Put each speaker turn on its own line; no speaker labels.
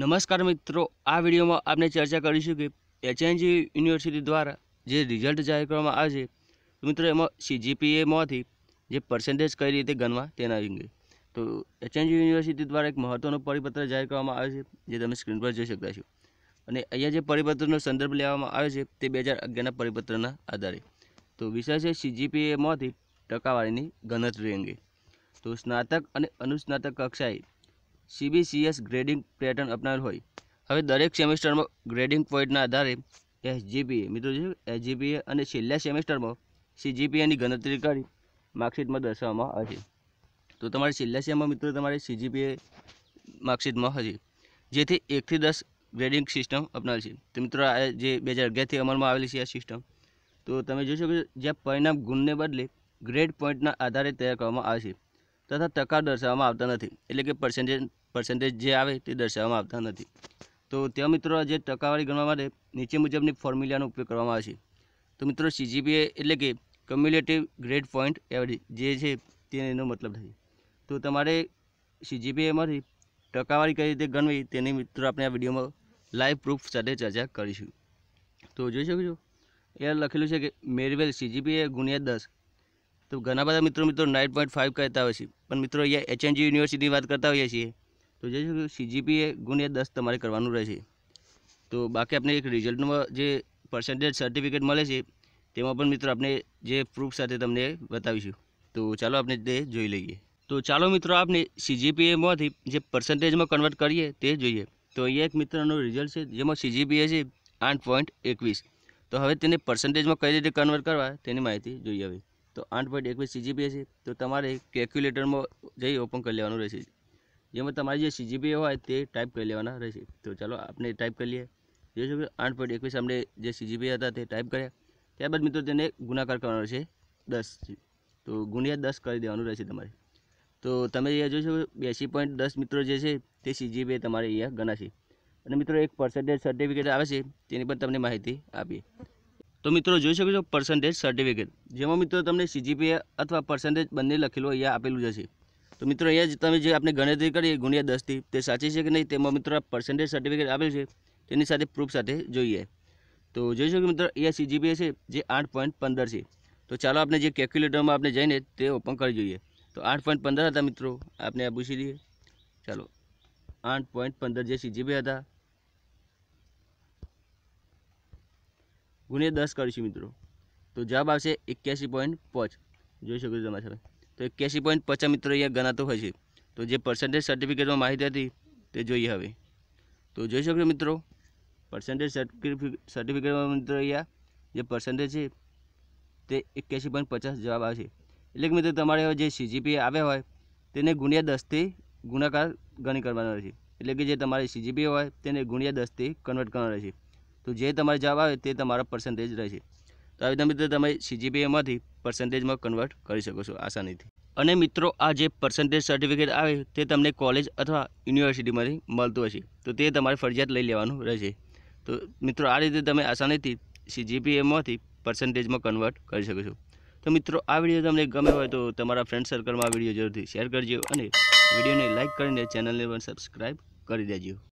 નમસ્કાર મિત્રો આ વિડીયોમાં આપણે ચર્ચા કરીશું કે એચએનજી યુનિવર્સિટી દ્વારા જે રિઝલ્ટ જાહેર કરવામાં આવે છે મિત્રો એમાં સીજીપીએમાંથી જે પર્સન્ટેજ કઈ રીતે ગણવા તેના અંગે તો એચએનજી યુનિવર્સિટી દ્વારા એક મહત્ત્વનો પરિપત્ર જાહેર કરવામાં આવે છે જે તમે સ્ક્રીન પર જોઈ શકતા છો અને અહીંયા જે પરિપત્રનો સંદર્ભ લેવામાં આવે છે તે બે હજાર અગિયારના પરિપત્રના આધારે તો વિષય છે સીજીપીએમાંથી ટકાવારીની ગણતરી અંગે તો સ્નાતક અને અનુસ્નાતક કક્ષાએ સીબીસીએસ ગ્રેડિંગ પેટર્ન અપનાવેલ હોય હવે દરેક સેમેસ્ટરમાં ગ્રેડિંગ પોઈન્ટના આધારે એસજીપીએ મિત્રો છે એસજીપીએ અને છેલ્લા સેમેસ્ટરમાં સીજીપીએની ગણતરી કરી માર્કશીટમાં દર્શાવવામાં આવે છે તો તમારે છેલ્લા સેમમાં મિત્રો તમારે સીજીપીએ માર્કશીટમાં હશે જેથી એકથી દસ ગ્રેડિંગ સિસ્ટમ અપનાવેલ છે તો મિત્રો આ જે બે હજાર અગિયારથી અમલમાં આવેલી છે આ સિસ્ટમ તો તમે જોશો કે જ્યાં પરિણામ ગુણને બદલે ગ્રેડ પોઈન્ટના આધારે તૈયાર કરવામાં આવે છે તથા ટકા દર્શાવવામાં આવતા નથી એટલે કે પર્સેન્ટેજ પર્સન્ટેજ જે આવે તે દર્શાવવામાં આવતા નથી તો ત્યાં મિત્રો જે ટકાવારી ગણવા માટે નીચે મુજબની ફોર્મ્યુલાનો ઉપયોગ કરવામાં આવે છે તો મિત્રો સીજીપીએ એટલે કે કમ્યુલેટિવ ગ્રેડ પોઈન્ટ એવરેજ જે છે તેનો મતલબ થાય તો તમારે સીજીપીએમાંથી ટકાવારી કઈ રીતે ગણવી તેની મિત્રો આપણે આ વિડીયોમાં લાઈવ પ્રૂફ સાથે ચર્ચા કરીશું તો જોઈ શકો છો એ લખેલું છે કે મેરવેલ સીજીપીએ ગુણ્યા દસ તો ઘણા બધા મિત્રો મિત્રો નાઇન પોઈન્ટ ફાઇવ કહેતા હોય છે પણ મિત્રો અહીંયા એચએનજી યુનિવર્સિટીની વાત કરતા હોઈએ છીએ તો જે સીજીપી એ ગુણ્યા દસ તમારે કરવાનું રહેશે તો બાકી આપણે એક રિઝલ્ટમાં જે પર્સન્ટેજ સર્ટિફિકેટ મળે છે તેમાં પણ મિત્રો આપણે જે પ્રૂફ સાથે તમને બતાવીશું તો ચાલો આપણે તે જોઈ લઈએ તો ચાલો મિત્રો આપણે સીજીપીએમાંથી જે પર્સન્ટેજમાં કન્વર્ટ કરીએ તે જોઈએ તો અહીંયા એક મિત્રનું રિઝલ્ટ છે જેમાં સીજીપીએ છે આઠ પોઈન્ટ એકવીસ તો હવે તેને પર્સન્ટેજમાં કઈ રીતે કન્વર્ટ કરવા તેની માહિતી જોઈએ હવે તો આઠ પોઈન્ટ એકવીસ સીજીપીએ છે તો તમારે કેલ્ક્યુલેટરમાં જઈ ઓપન કરી લેવાનું રહેશે જેમાં તમારી જે સીજીપીએ હોય તે ટાઈપ કરી લેવાના રહેશે તો ચાલો આપણે ટાઈપ કરી લઈએ જોઈ શકો આઠ પોઈન્ટ એકવીસ આપણે જે સીજીપીએ હતા તે ટાઈપ કર્યા ત્યારબાદ મિત્રો તેને ગુણાકાર કરવાનો છે દસ તો ગુણ્યા દસ કરી દેવાનું રહેશે તમારે તો તમે અહીંયા જોઈ શકો બેસી પોઈન્ટ દસ મિત્રો જે છે તે સીજીપીએ તમારે અહીંયા ગણાશે અને મિત્રો એક પર્સન્ટેજ સર્ટિફિકેટ આવે છે તેની પણ તમને માહિતી આપીએ તો મિત્રો જોઈ શકો છો પર્સન્ટેજ સર્ટિફિકેટ જેમાં મિત્રો તમને સીજીપીએ અથવા પર્સન્ટેજ બંને લખેલું અહીંયા આપેલું જશે તો મિત્રો અહીંયા તમે જે આપણે ગણતરી કરી ગુણ્યા દસથી તે સાચી છે કે નહીં તેમાં મિત્રો આ પર્સન્ટેજ સર્ટિફિકેટ આપેલ છે તેની સાથે પ્રૂફ સાથે જોઈએ તો જોઈ શકો મિત્રો અહીંયા સીજીપીએ છે જે આઠ પોઈન્ટ પંદર છે તો ચાલો આપણે જે કેલ્ક્યુલેટરમાં આપણે જઈને તે ઓપન કરી જોઈએ તો આઠ પોઈન્ટ પંદર હતા મિત્રો આપણે આ પૂછી દઈએ ચાલો આઠ પોઈન્ટ પંદર જે સીજીપી હતા ગુણ્યા દસ કરીશું મિત્રો તો જવાબ આવશે એક્યાસી પોઈન્ટ પાંચ જોઈ શકો છો તમારી સાથે તો એક્યાસી પોઈન્ટ પચાસ મિત્રો અહીંયા ગણાતો હોય છે તો જે પર્સન્ટેજ સર્ટિફિકેટમાં માહિતી હતી તે જોઈએ હવે તો જોઈ શકો મિત્રો પર્સન્ટેજ સર્ટિફિકેટમાં મિત્રો અહીંયા જે પર્સન્ટેજ છે તે એક્યાસી પોઈન્ટ પચાસ જવાબ આવે છે એટલે કે મિત્રો તમારે જે સીજીપી આવ્યા હોય તેને ગુણ્યા દસથી ગુણાકાર ગણી કરવાનો રહેશે એટલે કે જે તમારી સીજીપી હોય તેને ગુણ્યા દસથી કન્વર્ટ કરવાના રહેશે તો જે તમારે જવાબ આવે તે તમારા પર્સન્ટેજ રહેશે તો આવી રીતે તમે સીજીપીએમાંથી પર્સન્ટેજમાં કન્વર્ટ કરી શકો છો આસાનીથી અને મિત્રો આ જે પર્સન્ટેજ સર્ટિફિકેટ આવે તે તમને કોલેજ અથવા યુનિવર્સિટીમાંથી મળતું હશે તો તે તમારે ફરજિયાત લઈ લેવાનું રહેશે તો મિત્રો આ રીતે તમે આસાનીથી સીજીપીએમાંથી પર્સન્ટેજમાં કન્વર્ટ કરી શકો છો તો મિત્રો આ વિડીયો તમને ગમે હોય તો તમારા ફ્રેન્ડ સર્કલમાં આ વિડીયો જરૂરથી શેર કરજો અને વિડીયોને લાઇક કરીને ચેનલને પણ સબસ્ક્રાઈબ કરી દેજો